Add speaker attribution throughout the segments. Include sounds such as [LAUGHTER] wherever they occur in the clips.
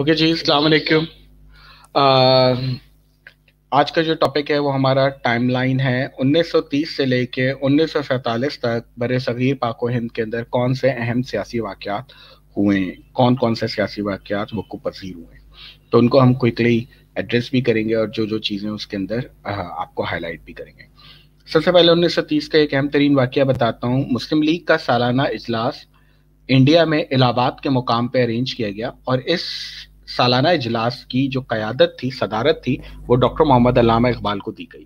Speaker 1: okay जी अलकुम uh, आज का जो टॉपिक है वो हमारा टाइमलाइन है 1930 से लेके उन्नीस तक बर सग़ीर पाको हिंद के अंदर कौन से अहम सियासी वाक़ात हुए कौन कौन से सियासी वाक़ात वक़ू पसीर हुए तो उनको हम क्विकली एड्रेस भी करेंगे और जो जो चीज़ें उसके अंदर uh, आपको हाईलाइट भी करेंगे सबसे पहले 1930 का एक अहम तरीन वाक़ बताता हूँ मुस्लिम लीग का सालाना इजलास इंडिया में इलाहाबाद के मुकाम पर अरेंज किया गया और इस सालाना इजलास की जो क़्यादत थी सदारत थी वो डॉक्टर मोहम्मद अलामा इकबाल को दी गई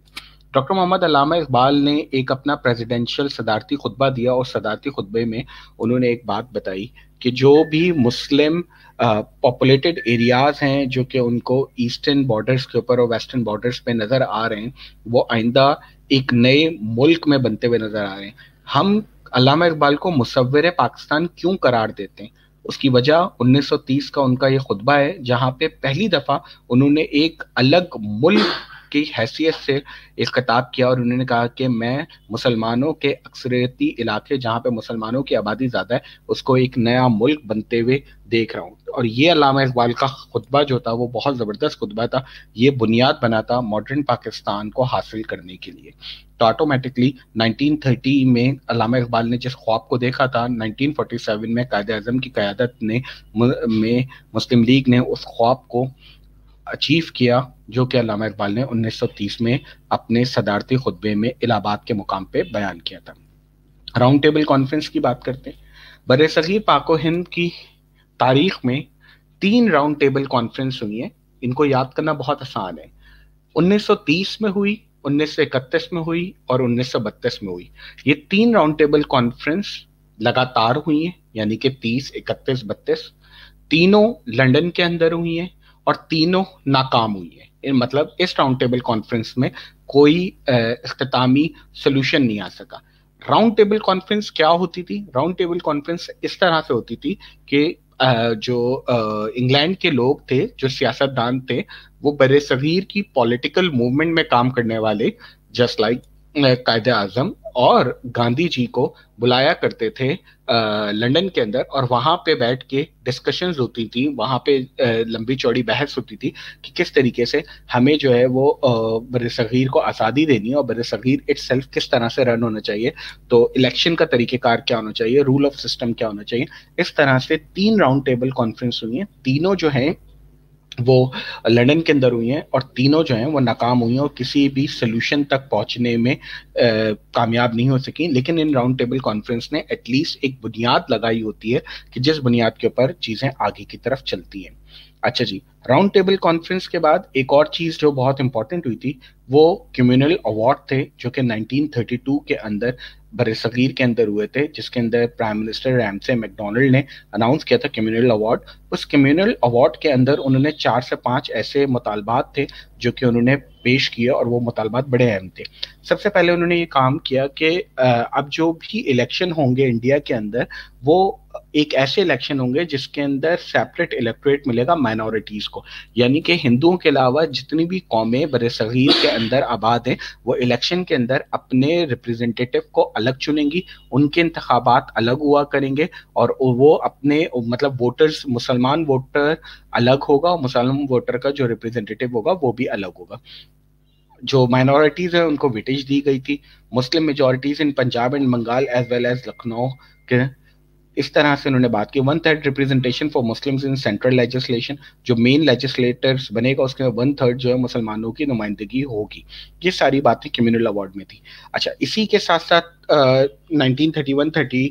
Speaker 1: डॉक्टर मोहम्मद अलामा इकबाल ने एक अपना प्रेसिडेंशियल सदारती खुतबा दिया और सदारती खुतबे में उन्होंने एक बात बताई कि जो भी मुस्लिम पॉपुलेटेड एरियाज़ हैं जो कि उनको ईस्टर्न बॉर्डर्स के ऊपर और वेस्टर्न बॉर्डर्स पे नज़र आ रहे हैं वो आइंदा एक नए मुल्क में बनते हुए नज़र आ रहे हैं हम अलामा इकबाल को मुसवर पाकिस्तान क्यों करार देते हैं उसकी वजह 1930 का उनका ये खुतबा है जहाँ पे पहली दफ़ा उन्होंने एक अलग मुल्क की हैसियत से एक खताब किया और उन्होंने कहा कि मैं मुसलमानों के अक्सरती इलाके जहाँ पे मुसलमानों की आबादी ज़्यादा है उसको एक नया मुल्क बनते हुए देख रहा हूँ और ये अलामा इकबाल का खुतबा जो था वो बहुत ज़बरदस्त खुतबा था ये बुनियाद बना था मॉडर्न पाकिस्तान को हासिल करने के लिए तो ऑटोमेटिकली 1930 में अलामा इकबाल ने जिस ख्वाब को देखा था 1947 में कायद अजम की क़्यादत ने में मुस्लिम लीग ने उस ख्वाब को अचीव किया जो कि अलामा इकबाल ने 1930 में अपने सदारती खुतबे में इलाहाबाद के मुकाम पे बयान किया था राउंड टेबल कॉन्फ्रेंस की बात करते हैं बर सगीर पाको हिंद की तारीख में तीन राउंड टेबल कॉन्फ्रेंस हुई है इनको याद करना बहुत आसान है 1930 में हुई 1931 में हुई और 1932 में हुई ये तीन राउंड टेबल कॉन्फ्रेंस लगातार हुई है यानी कि 30, 31, 32 तीनों लंदन के अंदर हुई है और तीनों नाकाम हुई है मतलब इस राउंड टेबल कॉन्फ्रेंस में कोई अख्तामी सोल्यूशन नहीं आ सका राउंड टेबल कॉन्फ्रेंस क्या होती थी राउंड टेबल कॉन्फ्रेंस इस तरह से होती थी कि जो इंग्लैंड के लोग थे जो सियासतदान थे वो बड़े सवीर की पॉलिटिकल मूवमेंट में काम करने वाले जस्ट लाइक कायदे आजम और गांधी जी को बुलाया करते थे लंदन के अंदर और वहां पे बैठ के डिस्कशन होती थी वहां पे लंबी चौड़ी बहस होती थी कि किस तरीके से हमें जो है वो बर सग़ीर को आज़ादी देनी है और बर सग़ीर इट्स किस तरह से रन होना चाहिए तो इलेक्शन का तरीक़ेकार क्या होना चाहिए रूल ऑफ सिस्टम क्या होना चाहिए इस तरह से तीन राउंड टेबल कॉन्फ्रेंस हुई है तीनों जो है वो लंदन के अंदर हुई हैं और तीनों जो हैं वो नाकाम हुई हैं और किसी भी सोल्यूशन तक पहुंचने में आ, कामयाब नहीं हो सकी लेकिन इन राउंड टेबल कॉन्फ्रेंस ने एटलीस्ट एक बुनियाद लगाई होती है कि जिस बुनियाद के ऊपर चीज़ें आगे की तरफ चलती हैं अच्छा जी राउंड टेबल कॉन्फ्रेंस के बाद एक और चीज जो बहुत इंपॉर्टेंट हुई थी वो कम्युनल अवार्ड थे जो कि 1932 के अंदर बरसगीर के अंदर हुए थे जिसके अंदर प्राइम मिनिस्टर रैमसे मैकडोनल्ड ने अनाउंस किया था कम्युनल अवार्ड उस कम्युनल अवार्ड के अंदर उन्होंने चार से पांच ऐसे मुतालबात थे जो कि उन्होंने पेश किए और वो मुतालबात बड़े अहम थे सबसे पहले उन्होंने ये काम किया कि अब जो भी इलेक्शन होंगे इंडिया के अंदर वो एक ऐसे इलेक्शन होंगे जिसके अंदर सेपरेट इलेक्टोरेट मिलेगा माइनॉरिटीज को यानी कि हिंदुओं के अलावा जितनी भी कौमें बर सगीर के अंदर आबाद हैं वो इलेक्शन के अंदर अपने रिप्रेजेंटेटिव को अलग चुनेंगी उनके इंतबात अलग हुआ करेंगे और वो अपने मतलब वोटर्स मुसलमान वोटर अलग होगा और मुसलमान वोटर का जो रिप्रेजेंटेटिव होगा वो भी अलग होगा जो माइनॉरिटीज है उनको वेटेज दी गई थी Muslim majorities in Punjab and Bengal as well as Lucknow के इस तरह से उन्होंने बात की one third representation for Muslims in central legislation जो मेन लेजिस्लेटर्स बनेगा उसके में वन थर्ड जो है मुसलमानों की नुमाइंदगी होगी ये सारी बातें कम्यूनल अवार्ड में थी अच्छा इसी के साथ साथ नाइनटीन थर्टी वन थर्टी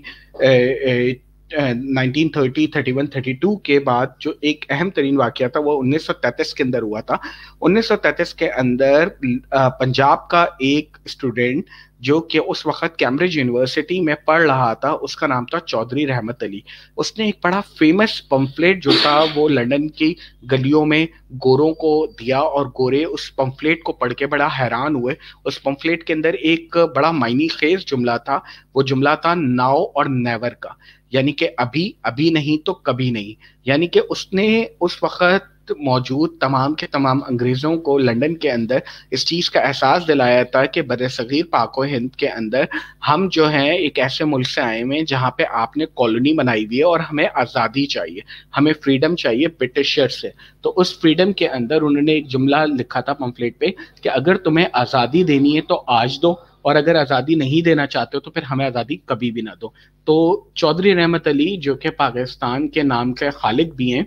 Speaker 1: 1930, 31, 32 के बाद जो एक अहम तरीन वाक्य था वो 1933 के अंदर हुआ था 1933 के अंदर पंजाब का एक स्टूडेंट जो कि उस वक्त कैम्ब्रिज यूनिवर्सिटी में पढ़ रहा था उसका नाम था चौधरी रहमत अली उसने एक बड़ा फेमस पम्फलेट जो था वो लंदन की गलियों में गोरों को दिया और गोरे उस पम्फलेट को पढ़ के बड़ा हैरान हुए उस पम्फलेट के अंदर एक बड़ा मायनी खेज जुमला था वो जुमला था नाव और नेवर का यानी कि अभी अभी नहीं तो कभी नहीं यानी कि उसने उस वक्त मौजूद तमाम के तमाम अंग्रेज़ों को लंदन के अंदर इस चीज़ का एहसास दिलाया था कि बर सग़ीर पाको हिंद के अंदर हम जो हैं एक ऐसे मुल्क से आए हुए हैं जहाँ पे आपने कॉलोनी बनाई हुई है और हमें आज़ादी चाहिए हमें फ्रीडम चाहिए ब्रिटिशर से तो उस फ्रीडम के अंदर उन्होंने एक जुमला लिखा था पम्फलेट पे कि अगर तुम्हें आज़ादी देनी है तो आज दो और अगर आज़ादी नहीं देना चाहते हो तो फिर हमें आज़ादी कभी भी ना दो तो चौधरी रहमत अली जो कि पाकिस्तान के नाम के खालिद भी हैं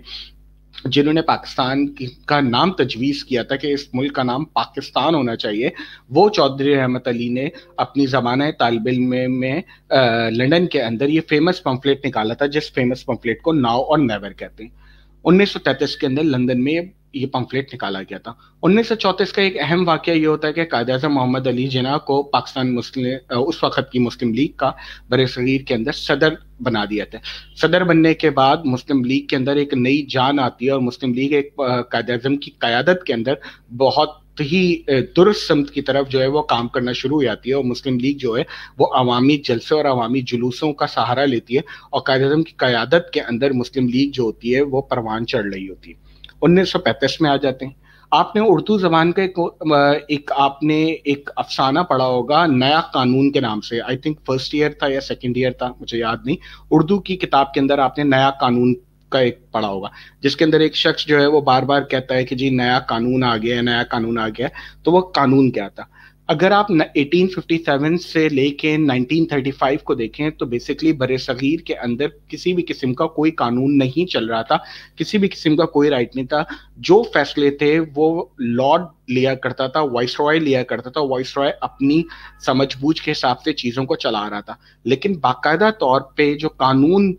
Speaker 1: जिन्होंने पाकिस्तान का नाम तजवीज़ किया था कि इस मुल्क का नाम पाकिस्तान होना चाहिए वो चौधरी रहमत अली ने अपनी ज़माना तालब में, में लंदन के अंदर ये फेमस पम्फलेट निकाला था जिस फेमस पम्फलेट को नाव और नेवर कहते हैं 1933 के अंदर लंदन में ये पंफलेट निकाला गया था उन्नीस सौ का एक अहम वाक्य ये होता है कि कायद अजम मोहम्मद अली जना को पाकिस्तान मुस्लिम उस वक्त की मुस्लिम लीग का बर शरीर के अंदर सदर बना दिया था सदर बनने के बाद मुस्लिम लीग के अंदर एक नई जान आती है और मुस्लिम लीग एक कायद अजम की क्यादत के अंदर बहुत ही दुरुस्त समत की तरफ जो है वो काम करना शुरू हो जाती है और मुस्लिम लीग जो है वो अवामी जलसे और अवामी जुलूसों का सहारा लेती है और कायद अजम की क्यादत के अंदर मुस्लिम लीग जो होती है वो परवान चढ़ रही होती है उन्नीस में आ जाते हैं आपने उर्दू ज़बान का एक एक आपने एक अफसाना पढ़ा होगा नया कानून के नाम से आई थिंक फर्स्ट ईयर था या सेकेंड ईयर था मुझे याद नहीं उर्दू की किताब के अंदर आपने नया कानून का एक पढ़ा होगा जिसके अंदर एक शख्स जो है वो बार बार कहता है कि जी नया कानून आ गया है नया कानून आ गया है तो वो कानून क्या था अगर आप 1857 से लेके 1935 को देखें तो बेसिकली बर सगीर के अंदर किसी भी किस्म का कोई कानून नहीं चल रहा था किसी भी किस्म का कोई राइट नहीं था जो फैसले थे वो लॉर्ड लिया करता था वॉइस रॉय लिया करता था वॉइस रॉय अपनी समझबूझ के हिसाब से चीज़ों को चला रहा था लेकिन बाकायदा तौर पे जो कानून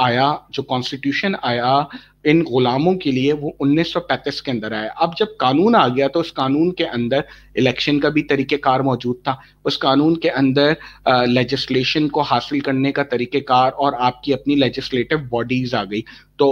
Speaker 1: आया जो कॉन्स्टिट्यूशन आया इन गुलामों के लिए वो 1935 के अंदर आया अब जब कानून आ गया तो उस कानून के अंदर इलेक्शन का भी तरीक़ेकार मौजूद था उस कानून के अंदर लेजिस्लेशन को हासिल करने का तरीक़ेकार और आपकी अपनी लेजिस्लेटिव बॉडीज आ गई तो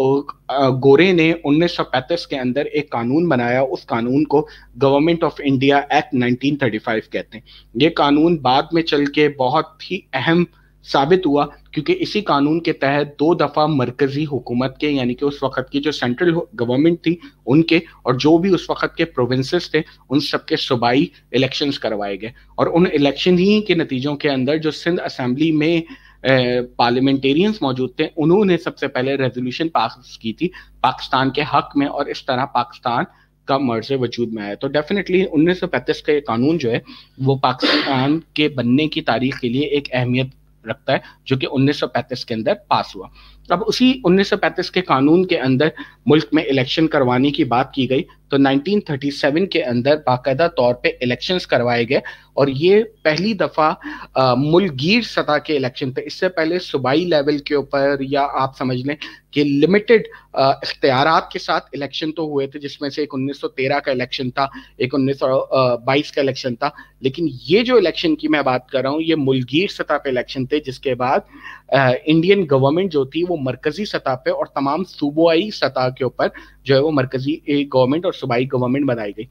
Speaker 1: गोरे ने 1935 के अंदर एक कानून बनाया उस कानून को गवर्नमेंट ऑफ इंडिया एक्ट 1935 कहते हैं ये कानून बाद में चल के बहुत ही अहम साबित हुआ क्योंकि इसी कानून के तहत दो दफ़ा मरकजी हुकूमत के यानी कि उस वक्त की जो सेंट्रल गवर्नमेंट थी उनके और जो भी उस वक्त के प्रोविंसेस थे उन सबके सूबाई इलेक्शंस करवाए गए और उन इलेक्शन ही के नतीजों के अंदर जो सिंध असम्बली में पार्लियामेंटेरियंस मौजूद थे उन्होंने सबसे पहले रेजोल्यूशन पास की थी पाकिस्तान के हक में और इस तरह पाकिस्तान का मर्ज वजूद में आया तो डेफिनेटली उन्नीस सौ पैंतीस का ये कानून जो है वो पाकिस्तान के बनने की तारीख के लिए एक अहमियत रखता है जो कि 1935 के अंदर पास हुआ अब उसी 1935 के कानून के अंदर मुल्क में इलेक्शन करवाने की बात की गई तो 1937 के अंदर बाकायदा तौर पे इलेक्शंस करवाए गए और ये पहली दफ़ा मुलगीर सतह के इलेक्शन थे इससे पहले सूबाई लेवल के ऊपर या आप समझ लें कि लिमिटेड इख्तियार के साथ इलेक्शन तो हुए थे जिसमें से एक 1913 का इलेक्शन था एक 1922 का इलेक्शन था लेकिन ये जो इलेक्शन की मैं बात कर रहा हूँ ये मुलगीर सतह पे इलेक्शन थे जिसके बाद इंडियन गवर्नमेंट जो थी वो मरकजी सतह पे और तमाम सूबाई सतह के ऊपर जो है वो मरकजी गवर्नमेंट और सूबाई गवर्नमेंट बनाई गई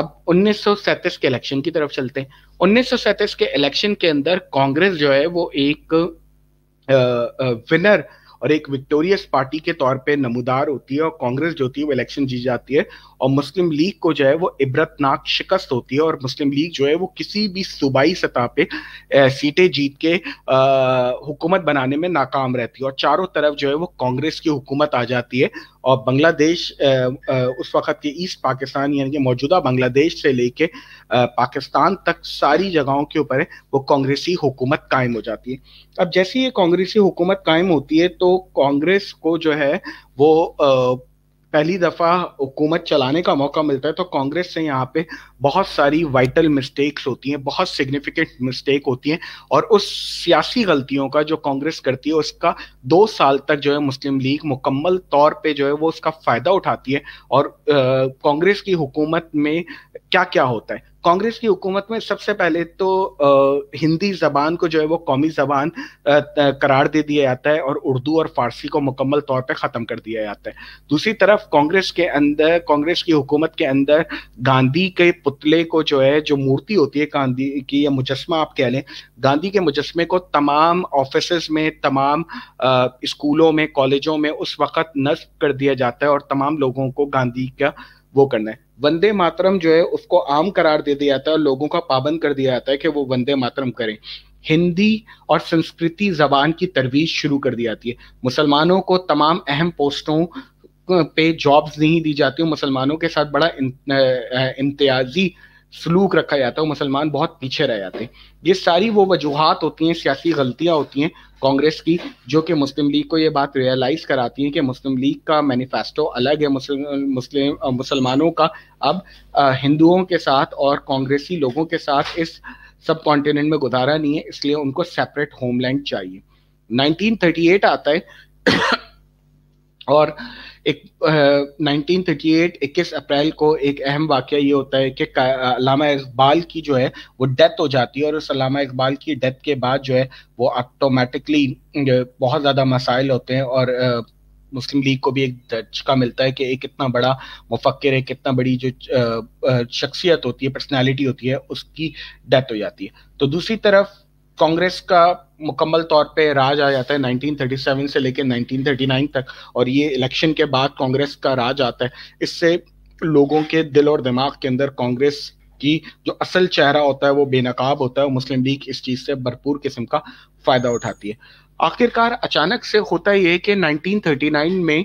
Speaker 1: अब उन्नीस के इलेक्शन की तरफ चलते हैं उन्नीस के इलेक्शन के अंदर कांग्रेस जो है वो एक विनर uh, uh, और एक विक्टोरियस पार्टी के तौर पे नमूदार होती है और कांग्रेस जो होती है वो इलेक्शन जीत जाती है और मुस्लिम लीग को जो है वो इबरतनाक शिकस्त होती है और मुस्लिम लीग जो है वो किसी भी सूबाई सतह पे सीटें जीत के हुकूमत बनाने में नाकाम रहती है और चारों तरफ जो है वो कांग्रेस की हुकूमत आ जाती है और बांग्लादेश उस वक्त के ईस्ट पाकिस्तान यानी कि मौजूदा बांग्लादेश से लेके पाकिस्तान तक सारी जगहों के ऊपर है वो कांग्रेसी हुकूमत कायम हो जाती है अब जैसे ये कांग्रेसी हुकूमत कायम होती है तो कांग्रेस को जो है वो पहली दफा हुकूमत चलाने का मौका मिलता है तो कांग्रेस से यहाँ पे बहुत सारी वाइटल मिस्टेक्स होती हैं बहुत सिग्निफिकेंट मिस्टेक होती हैं और उस सियासी गलतियों का जो कांग्रेस करती है उसका दो साल तक जो है मुस्लिम लीग मुकम्मल तौर पे जो है वो उसका फायदा उठाती है और कांग्रेस की हुकूमत में क्या क्या होता है कांग्रेस की हुकूमत में सबसे पहले तो आ, हिंदी जबान को जो है वो कौमी जबान करार दे दिया जाता है और उर्दू और फारसी को मुकम्मल तौर पर ख़त्म कर दिया जाता है दूसरी तरफ कांग्रेस के अंदर कांग्रेस की हुकूमत के अंदर गांधी के पुतले को जो है जो मूर्ति होती है गांधी की या मुजस्मा आप कह लें गांधी के मुजस्मे को तमाम ऑफिस में तमाम स्कूलों में कॉलेजों में उस वक्त नस्ब कर दिया जाता है और तमाम लोगों को गांधी का वो करना है वंदे मातरम जो है उसको आम करार दे दिया जाता है और लोगों का पाबंद कर दिया जाता है कि वो वंदे मातरम करें हिंदी और संस्कृति जबान की तरवीज शुरू कर दी जाती है मुसलमानों को तमाम अहम पोस्टों पे जॉब्स नहीं दी जाती मुसलमानों के साथ बड़ा इम्तियाजी सलूक रखा जाता है वो मुसलमान बहुत पीछे रह जाते हैं ये सारी वो वजूहत होती हैं सियासी गलतियां होती हैं कांग्रेस की जो कि मुस्लिम लीग को ये बात रियलाइज़ कराती हैं कि मुस्लिम लीग का मैनिफेस्टो अलग है मुस्लिम मुस्लिम मुसलमानों का अब हिंदुओं के साथ और कांग्रेसी लोगों के साथ इस सब कॉन्टिनेंट में गुजारा नहीं है इसलिए उनको सेपरेट होमलैंड चाहिए 1938 आता है और एक नाइनटीन थर्टी एट इक्कीस अप्रैल को एक अहम वाक्य ये होता है कि अलामा इकबाल की जो है वो डेथ हो जाती है और उस अलामा इकबाल की डेथ के बाद जो है वो ऑटोमेटिकली बहुत ज़्यादा मसाइल होते हैं और आ, मुस्लिम लीग को भी एक धचका मिलता है कि एक इतना बड़ा मुफक्र है कितना बड़ी जो शख्सियत होती है पर्सनैलिटी होती है उसकी डेथ हो जाती है तो दूसरी तरफ कांग्रेस का मुकम्मल तौर पे राज आ जाता है 1937 से लेकर 1939 तक और ये इलेक्शन के बाद कांग्रेस का राज आता है इससे लोगों के दिल और दिमाग के अंदर कांग्रेस की जो असल चेहरा होता है वो बेनकाब होता है मुस्लिम लीग इस चीज से भरपूर किस्म का फायदा उठाती है आखिरकार अचानक से होता ये कि 1939 में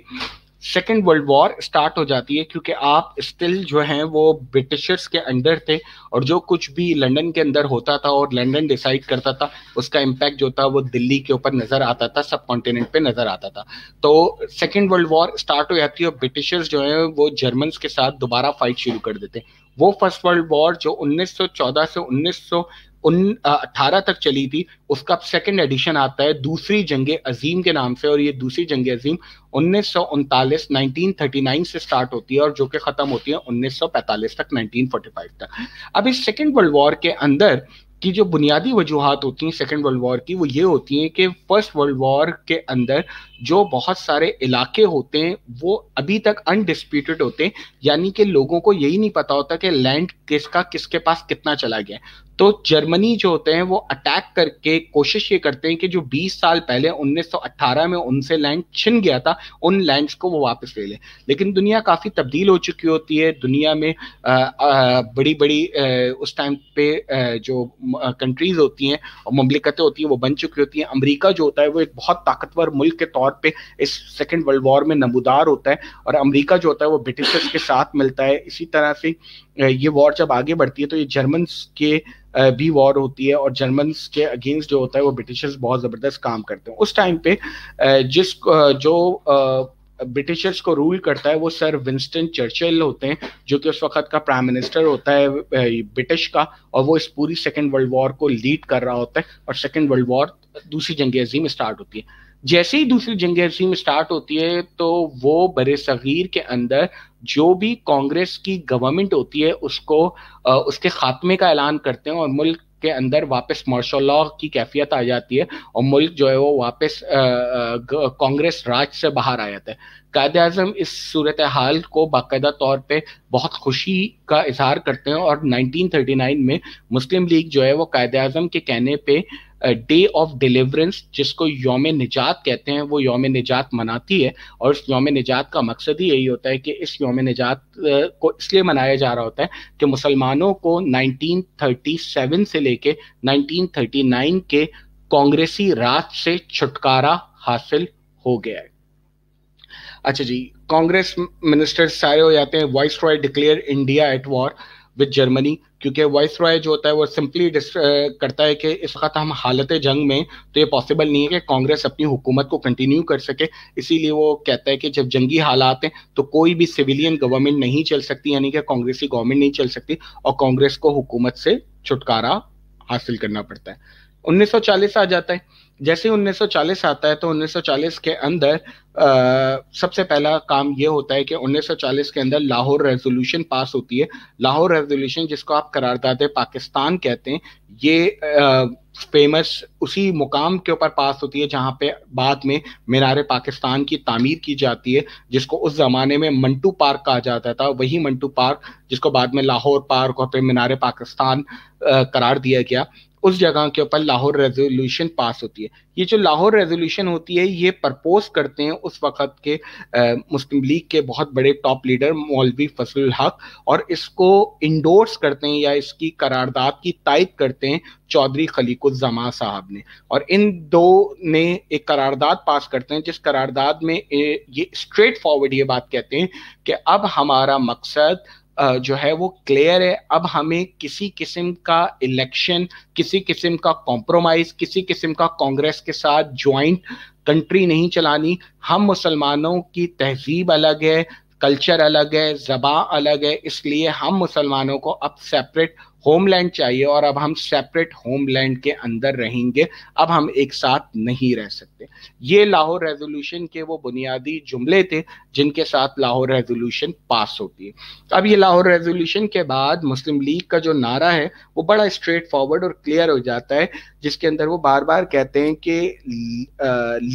Speaker 1: सेकेंड वर्ल्ड वॉर स्टार्ट हो जाती है क्योंकि आप स्टिल जो हैं वो ब्रिटिशर्स के अंडर थे और जो कुछ भी लंदन के अंदर होता था और लंदन डिसाइड करता था उसका इम्पैक्ट जो था वो दिल्ली के ऊपर नज़र आता था सब कॉन्टिनेंट पे नज़र आता था तो सेकेंड वर्ल्ड वॉर स्टार्ट हो जाती है और ब्रिटिशर्स जो है वो जर्मन्स के साथ दोबारा फाइट शुरू कर देते हैं वो फर्स्ट वर्ल्ड वॉर जो 1914 से उन अठारह तक चली थी उसका सेकेंड एडिशन आता है दूसरी जंग अजीम के नाम से और ये दूसरी जंग अजीम उन्नीस सौ उनतालीस नाइनटीन थर्टी नाइन से स्टार्ट होती है और जो कि ख़त्म होती है उन्नीस सौ पैंतालीस तक नाइनटीन फोर्टी फाइव तक अब इस सेकेंड वर्ल्ड वॉर के अंदर की जो बुनियादी वजूहत होती हैं सेकेंड वर्ल्ड वॉर की वो ये होती हैं कि फर्स्ट वर्ल्ड वॉर के अंदर जो बहुत सारे इलाके होते हैं वो अभी तक अनडिस्प्यूटेड होते हैं यानी कि लोगों को यही नहीं पता होता कि लैंड किसका किसके पास कितना चला गया तो जर्मनी जो होते हैं वो अटैक करके कोशिश ये करते हैं कि जो 20 साल पहले 1918 में उनसे लैंड छिन गया था उन लैंड्स को वो वापस ले लें लेकिन दुनिया काफ़ी तब्दील हो चुकी होती है दुनिया में आ, आ, बड़ी बड़ी आ, उस टाइम पे आ, जो कंट्रीज होती हैं और ममलिकतें होती हैं वो बन चुकी होती हैं अमरीका जो होता है वो एक बहुत ताकतवर मुल्क के तौर तौर पे इस सेकेंड वर्ल्ड वॉर में नमूदार होता है और अमरीका जो होता है वो ब्रिटिशर्स के साथ मिलता है इसी तरह से ये वॉर जब आगे बढ़ती है तो ये जर्मन्स के भी वॉर होती है और जर्मन्स के अगेंस्ट जो होता है वो ब्रिटिशर्स बहुत ज़बरदस्त काम करते हैं उस टाइम पे जिस जो ब्रिटिशर्स को रूल करता है वो सर विंस्टन चर्चिल होते हैं जो कि उस वक्त का प्राइम मिनिस्टर होता है ब्रिटिश का और वो इस पूरी सेकेंड वर्ल्ड वॉर को लीड कर रहा होता है और सेकेंड वर्ल्ड वॉर दूसरी जंग अजीम स्टार्ट होती है जैसे ही दूसरी जंग अजीम स्टार्ट होती है तो वो बरे सग़ीर के अंदर जो भी कांग्रेस की गवर्नमेंट होती है उसको उसके खात्मे का ऐलान करते हैं और मुल्क के अंदर वापस मार्शल लॉ की कैफियत आ जाती है और मुल्क जो है वो वापस कांग्रेस राज से बाहर आ जाता है कायद अजम इस सूरत हाल को बाकायदा तौर पे बहुत खुशी का इजहार करते हैं और 1939 में मुस्लिम लीग जो है वो कायद अजम के कहने पर डे ऑफ डिलीवरेंस जिसको योम निजात कहते हैं वो योम निजात मनाती है और इस योम निजात का मकसद ही यही होता है कि इस योम निजात को इसलिए मनाया जा रहा होता है कि मुसलमानों को 1937 से लेके 1939 के कांग्रेसी राज से छुटकारा हासिल हो गया है अच्छा जी कांग्रेस मिनिस्टर सारे हो जाते हैं viceroy declare India at war with Germany क्योंकि वॉइस रॉय जो होता है वो सिंपली करता है कि इस वक्त हम हालत जंग में तो ये पॉसिबल नहीं है कि कांग्रेस अपनी हुकूमत को कंटिन्यू कर सके इसीलिए वो कहता है कि जब जंगी हालात हैं तो कोई भी सिविलियन गवर्नमेंट नहीं चल सकती यानी कि कांग्रेसी गवर्नमेंट नहीं चल सकती और कांग्रेस को हुकूमत से छुटकारा हासिल करना पड़ता है उन्नीस आ जाता है जैसे 1940 आता है तो 1940 के अंदर आ, सबसे पहला काम ये होता है कि 1940 के अंदर लाहौर रेजोल्यूशन पास होती है लाहौर रेजोल्यूशन जिसको आप करारदाद पाकिस्तान कहते हैं ये आ, फेमस उसी मुकाम के ऊपर पास होती है जहाँ पे बाद में मीनार पाकिस्तान की तामीर की जाती है जिसको उस ज़माने में मंटू पार्क कहा जाता था वही मंटू पार्क जिसको बाद में लाहौर पार्क और फिर मीनार पाकिस्तान करार दिया गया उस जगह के ऊपर लाहौर रेजोल्यूशन पास होती है ये जो लाहौर रेजोल्यूशन होती है ये प्रपोज करते हैं उस वक्त के आ, मुस्लिम लीग के बहुत बड़े टॉप लीडर मौलवी फसल हक और इसको इंडोर्स करते हैं या इसकी करारदाद की तायद करते हैं चौधरी खलीकुजमा साहब ने और इन दो ने एक करारदाद पास करते हैं जिस करारदाद में ये स्ट्रेट फॉरवर्ड ये बात कहते हैं कि अब हमारा मकसद जो है वो क्लियर है अब हमें किसी किस्म का इलेक्शन किसी किस्म का कॉम्प्रोमाइज किसी किस्म का कांग्रेस के साथ ज्वाइंट कंट्री नहीं चलानी हम मुसलमानों की तहजीब अलग है कल्चर अलग है ज़बा अलग है इसलिए हम मुसलमानों को अब सेपरेट होमलैंड चाहिए और अब हम सेपरेट होमलैंड के अंदर रहेंगे अब हम एक साथ नहीं रह सकते ये लाहौर रेजोल्यूशन के वो बुनियादी जुमले थे जिनके साथ लाहौर रेजोल्यूशन पास होती है अब ये लाहौर रेजोल्यूशन के बाद मुस्लिम लीग का जो नारा है वो बड़ा स्ट्रेट फॉरवर्ड और क्लियर हो जाता है जिसके अंदर वो बार बार कहते हैं कि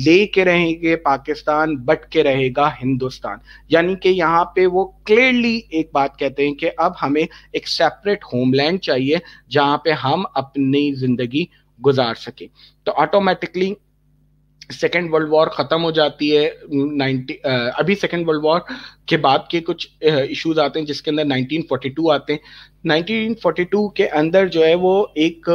Speaker 1: ले के रहेंगे पाकिस्तान बट के रहेगा हिंदुस्तान यानी कि यहाँ पे वो क्लियरली एक बात कहते हैं कि अब हमें एक सेपरेट होमलैंड लैंड चाहिए जहां पे हम अपनी जिंदगी गुजार सके तो ऑटोमेटिकली सेकेंड वर्ल्ड वॉर ख़त्म हो जाती है नाइनटी अभी सेकेंड वर्ल्ड वॉर के बाद के कुछ इश्यूज आते हैं जिसके अंदर 1942 आते हैं 1942 के अंदर जो है वो एक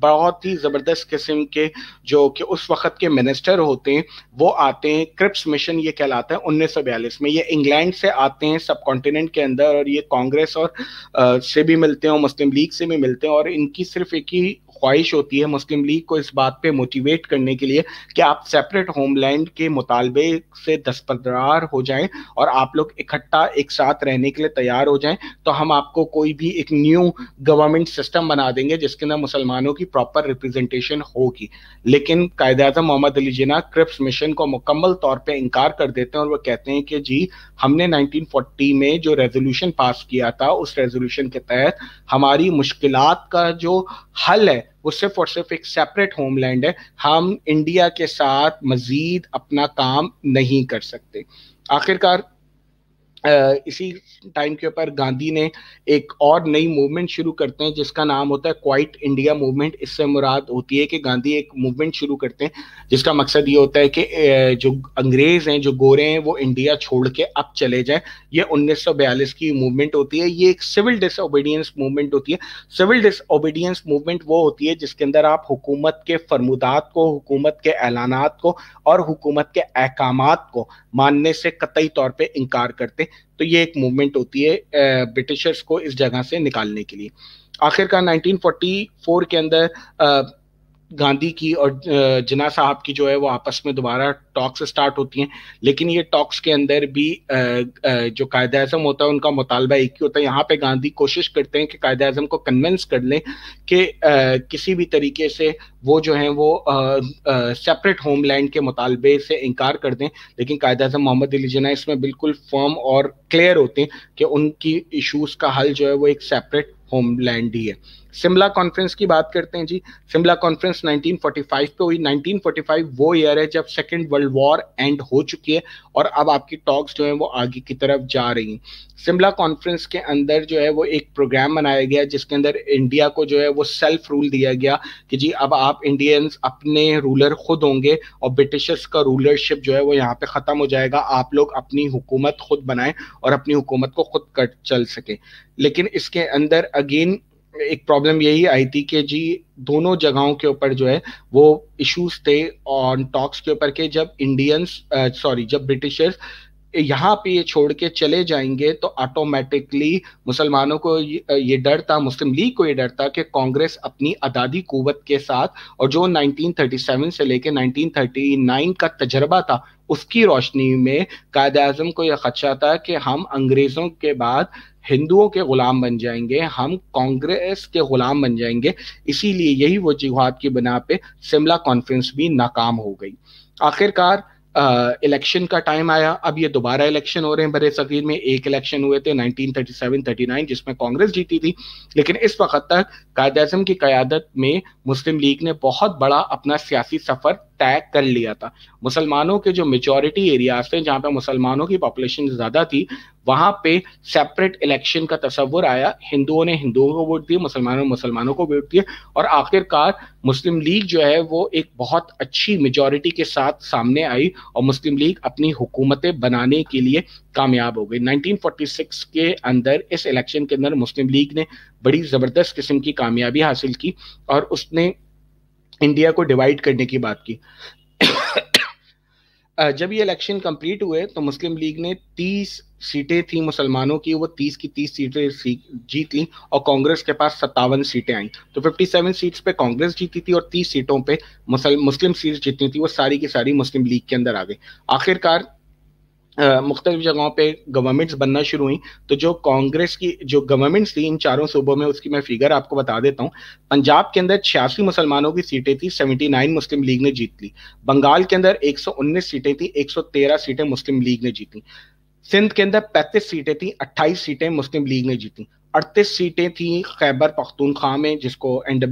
Speaker 1: बहुत ही ज़बरदस्त किस्म के जो कि उस वक्त के मिनिस्टर होते हैं वो आते हैं क्रिप्स मिशन ये कहलाता है उन्नीस में ये इंग्लैंड से आते हैं सब कॉन्टिनेंट के अंदर और ये कांग्रेस और आ, से भी मिलते हैं और मुस्लिम लीग से भी मिलते हैं और इनकी सिर्फ एक ही ख्वाहिश होती है मुस्लिम लीग को इस बात पे मोटिवेट करने के लिए कि आप सेपरेट होमलैंड के मुतालबे से दस्तरार हो जाएं और आप लोग इकट्ठा एक साथ रहने के लिए तैयार हो जाएं तो हम आपको कोई भी एक न्यू गवर्नमेंट सिस्टम बना देंगे जिसके अंदर मुसलमानों की प्रॉपर रिप्रेजेंटेशन होगी लेकिन कायद अजम मोहम्मद अली जिना क्रिप्स मिशन को मुकम्मल तौर पर इनकार कर देते हैं और वो कहते हैं कि जी हमने 1940 में जो रेजोल्यूशन पास किया था उस रेजोल्यूशन के तहत हमारी मुश्किल का जो हल है वो सिर्फ और सिर्फ एक सेपरेट होमलैंड है हम इंडिया के साथ मजीद अपना काम नहीं कर सकते आखिरकार इसी टाइम के ऊपर गांधी ने एक और नई मूवमेंट शुरू करते हैं जिसका नाम होता है क्वाइट इंडिया मूवमेंट इससे मुराद होती है कि गांधी एक मूवमेंट शुरू करते हैं जिसका मकसद ये होता है कि जो अंग्रेज हैं जो गोरे हैं वो इंडिया छोड़ के अब चले जाए ये 1942 की मूवमेंट होती है ये एक सिविल डिसओबीडियंस मूवमेंट होती है सिविल डिसओबीडियंस मूवमेंट वो होती है जिसके अंदर आप हुकूमत के फरमुदात को हुकूमत के ऐलान को और हुकूमत के अहकाम को मानने से कतई तौर पर इनकार करते तो ये एक मूवमेंट होती है ब्रिटिशर्स को इस जगह से निकालने के लिए आखिरकार 1944 के अंदर गांधी की और जिना साहब की जो है वो आपस में दोबारा टॉक्स स्टार्ट होती हैं लेकिन ये टॉक्स के अंदर भी जो कायद अजम होता है उनका मुतालबा एक ही होता है यहाँ पे गांधी कोशिश करते हैं कि कायद अजम को कन्वेंस कर लें कि किसी भी तरीके से वो जो है वो सेपरेट होमलैंड के मुतालबे से इनकार कर दें लेकिन कायद अजम मोहम्मद अली जना इसमें बिल्कुल फर्म और क्लियर होते हैं कि उनकी इशूज़ का हल जो है वो एक सेपरेट होमलैंड ही है शिमला कॉन्फ्रेंस की बात करते हैं जी शिमला कॉन्फ्रेंस 1945 पे हुई 1945 वो ईयर है जब सेकेंड वर्ल्ड वॉर एंड हो चुकी है और अब आपकी टॉक्स जो है वो आगे की तरफ जा रही हैं शिमला कॉन्फ्रेंस के अंदर जो है वो एक प्रोग्राम बनाया गया जिसके अंदर इंडिया को जो है वो सेल्फ रूल दिया गया कि जी अब आप इंडियंस अपने रूलर खुद होंगे और ब्रिटिशर्स का रूलरशिप जो है वो यहाँ पे ख़त्म हो जाएगा आप लोग अपनी हुकूमत खुद बनाएं और अपनी हुकूमत को खुद कर चल सकें लेकिन इसके अंदर अ अगेन एक प्रॉब्लम यही आई थी कि जी दोनों जगहों के ऊपर जो है वो इश्यूज थे ऑन टॉक्स के ऊपर के जब इंडियंस सॉरी uh, जब ब्रिटिशर्स यहाँ पे ये छोड़ के चले जाएंगे तो ऑटोमेटिकली मुसलमानों को ये डर था मुस्लिम लीग को ये डर था कि कांग्रेस अपनी आदादी कुवत के साथ और जो 1937 से लेके 1939 का तजर्बा था उसकी रोशनी में कायद आजम को यह खदशा था कि हम अंग्रेज़ों के बाद हिंदुओं के गुलाम बन जाएंगे हम कांग्रेस के गुलाम बन जाएंगे इसीलिए यही वो की बना पे शिमला कॉन्फ्रेंस भी नाकाम हो गई आखिरकार इलेक्शन का टाइम आया अब ये दोबारा इलेक्शन हो रहे हैं बरे सगीर में एक इलेक्शन हुए थे 1937-39 जिसमें कांग्रेस जीती थी लेकिन इस वक्त तक कायद अजम की क्यादत में मुस्लिम लीग ने बहुत बड़ा अपना सियासी सफर तय कर लिया था मुसलमानों के जो मेजोरिटी एरियाज थे जहाँ पे मुसलमानों की पॉपुलेशन ज्यादा थी वहां पे सेपरेट इलेक्शन का तस्वुर आया हिंदुओं ने हिंदुओं को वोट दिए मुसलमानों ने मुसलमानों को वोट दिए और आखिरकार मुस्लिम लीग जो है वो एक बहुत अच्छी मेजोरिटी के साथ सामने आई और मुस्लिम लीग अपनी हुकूमतें बनाने के लिए कामयाब हो गई 1946 के अंदर इस इलेक्शन के अंदर मुस्लिम लीग ने बड़ी ज़बरदस्त किस्म की कामयाबी हासिल की और उसने इंडिया को डिवाइड करने की बात की [COUGHS] जब ये इलेक्शन कंप्लीट हुए तो मुस्लिम लीग ने तीस सीटें थी मुसलमानों की वो तीस की तीस सीटें जीत ली और कांग्रेस के पास सत्तावन सीटें आई तो फिफ्टी सेवन सीट पे कांग्रेस जीती थी और तीस सीटों पे मुसल मुस्लिम सीट जीतनी थी वो सारी की सारी मुस्लिम लीग के अंदर आ गई आखिरकार मुख्तलिफ जगहों पे गवर्नमेंट्स बनना शुरू हुई तो जो कांग्रेस की जो गवर्नमेंट्स थी इन चारों सूबों में उसकी मैं फिगर आपको बता देता हूँ पंजाब के अंदर छियासी मुसलमानों की सीटें थी 79 मुस्लिम लीग ने जीत ली बंगाल के अंदर 119 सीटें थी 113 सीटें मुस्लिम लीग ने जीती सिंध के अंदर पैंतीस सीटें थी अट्ठाईस सीटें मुस्लिम लीग ने जीती अड़तीस सीटें थी खैबर पख्तूनख्वा में जिसको एन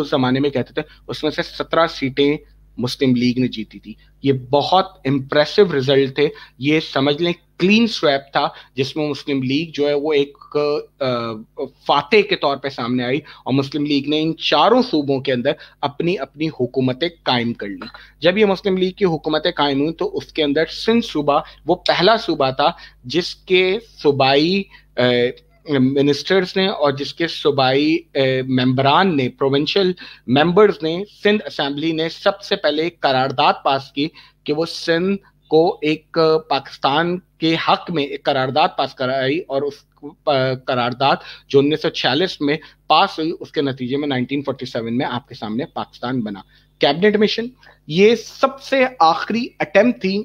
Speaker 1: उस जमाने में कहते थे उसमें से सत्रह सीटें मुस्लिम लीग ने जीती थी ये बहुत इम्प्रेसिव रिजल्ट थे ये समझ लें क्लीन स्वैप था जिसमें मुस्लिम लीग जो है वो एक फाते के तौर पे सामने आई और मुस्लिम लीग ने इन चारों सूबों के अंदर अपनी अपनी हुकूमतें कायम कर ली जब ये मुस्लिम लीग की हुकूमतें कायम हुई तो उसके अंदर सिंध सूबा वो पहला सूबा था जिसके सूबाई मिनिस्टर्स ने और जिसके सूबाई मेंबरान ने प्रोविंशियल मेंबर्स ने सिंध असेंबली ने सबसे पहले एक करारदाद पास की कि वो सिंध को एक पाकिस्तान के हक में एक करारदाद पास कराई और उस करारदाद जो छियालीस में पास हुई उसके नतीजे में 1947 में आपके सामने पाकिस्तान बना कैबिनेट मिशन ये सबसे आखिरी अटेम्प्ट थी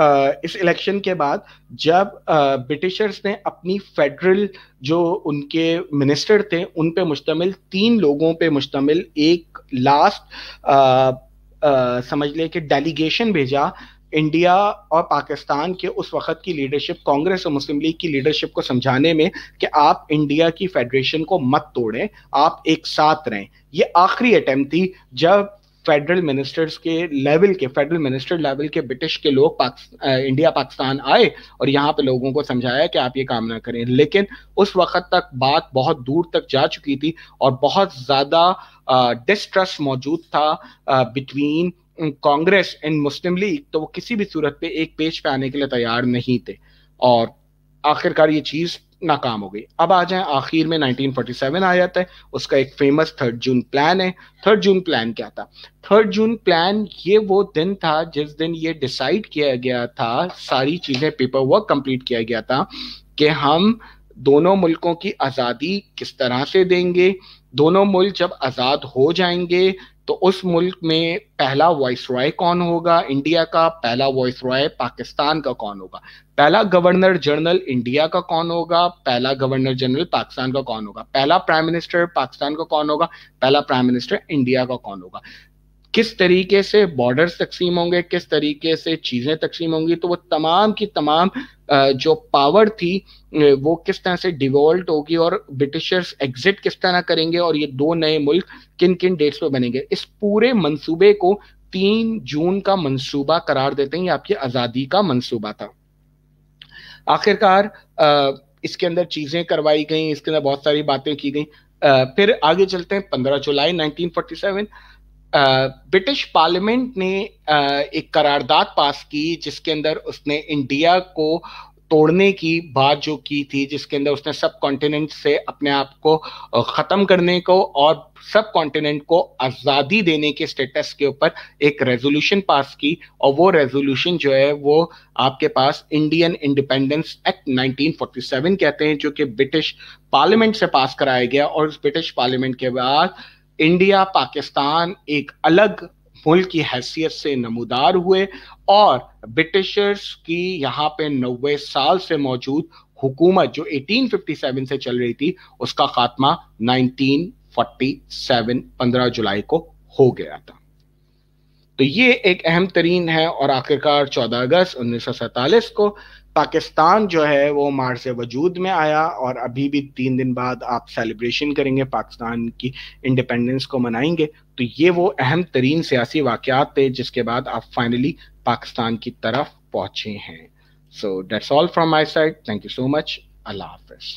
Speaker 1: इस इलेक्शन के बाद जब ब्रिटिशर्स ने अपनी फेडरल जो उनके मिनिस्टर थे उन पे मुश्तमिल तीन लोगों पे मुश्तमिल एक लास्ट समझ लें कि डेलीगेशन भेजा इंडिया और पाकिस्तान के उस वक्त की लीडरशिप कांग्रेस और मुस्लिम लीग की लीडरशिप को समझाने में कि आप इंडिया की फेडरेशन को मत तोड़ें आप एक साथ रहें ये आखिरी अटैम्प्ट थी जब फेडरल मिनिस्टर्स के लेवल के फेडरल मिनिस्टर लेवल के ब्रिटिश के लोग पाक, इंडिया पाकिस्तान आए और यहाँ पे लोगों को समझाया कि आप ये काम ना करें लेकिन उस वक्त तक बात बहुत दूर तक जा चुकी थी और बहुत ज़्यादा डिस्ट्रस्ट मौजूद था between Congress and Muslim League तो वो किसी भी सूरत पे एक पेज पे आने के लिए तैयार नहीं थे और आखिरकार ये चीज़ नाकाम हो गई अब आ जाए आखिर में 1947 आ जाता है उसका एक फेमस थर्ड जून प्लान है थर्ड जून प्लान क्या था थर्ड जून प्लान ये वो दिन था जिस दिन ये डिसाइड किया गया था सारी चीजें पेपर वर्क कंप्लीट किया गया था कि हम दोनों मुल्कों की आज़ादी किस तरह से देंगे दोनों मुल्क जब आज़ाद हो जाएंगे तो उस मुल्क में पहला वॉइस रॉय कौन होगा इंडिया का पहला वॉइस रॉय पाकिस्तान का कौन होगा पहला गवर्नर जनरल इंडिया का कौन होगा पहला गवर्नर जनरल पाकिस्तान का कौन होगा पहला प्राइम मिनिस्टर पाकिस्तान का कौन होगा पहला प्राइम मिनिस्टर इंडिया का कौन होगा किस तरीके से बॉर्डर्स तकसीम होंगे किस तरीके से चीज़ें तकसीम होंगी तो वो तमाम की तमाम जो पावर थी वो किस तरह से डिवॉल्ट होगी और ब्रिटिशर्स एग्जिट किस तरह करेंगे और ये दो नए मुल्क किन किन डेट्स पे बनेंगे इस पूरे मंसूबे को तीन जून का मंसूबा करार देते हैं ये आपकी आज़ादी का मंसूबा था आखिरकार इसके अंदर चीजें करवाई गई इसके अंदर बहुत सारी बातें की गई फिर आगे चलते हैं पंद्रह जुलाई 1947 ब्रिटिश पार्लियामेंट ने एक करारदाद पास की जिसके अंदर उसने इंडिया को तोड़ने की बात जो की थी जिसके अंदर उसने सब कॉन्टिनेंट से अपने आप को ख़त्म करने को और सब कॉन्टिनेंट को आज़ादी देने के स्टेटस के ऊपर एक रेजोल्यूशन पास की और वो रेजोल्यूशन जो है वो आपके पास इंडियन इंडिपेंडेंस एक्ट 1947 कहते हैं जो कि ब्रिटिश पार्लियामेंट से पास कराया गया और उस ब्रिटिश पार्लियामेंट के बाद इंडिया पाकिस्तान एक अलग मुल्क की हैसियत से नमोदार हुए और ब्रिटिशर्स की यहाँ पे नब्बे साल से मौजूद हुकूमत जो 1857 से चल रही थी उसका खात्मा 1947 15 जुलाई को हो गया था तो ये एक अहम तरीन है और आखिरकार 14 अगस्त 1947 को पाकिस्तान जो है वो मार से वजूद में आया और अभी भी तीन दिन बाद आप सेलिब्रेशन करेंगे पाकिस्तान की इंडिपेंडेंस को मनाएंगे तो ये वो अहम तरीन सियासी वाक़ात थे जिसके बाद आप फाइनली पाकिस्तान की तरफ पहुंचे हैं so that's all from my side thank you so much अल्लाह हाफिज़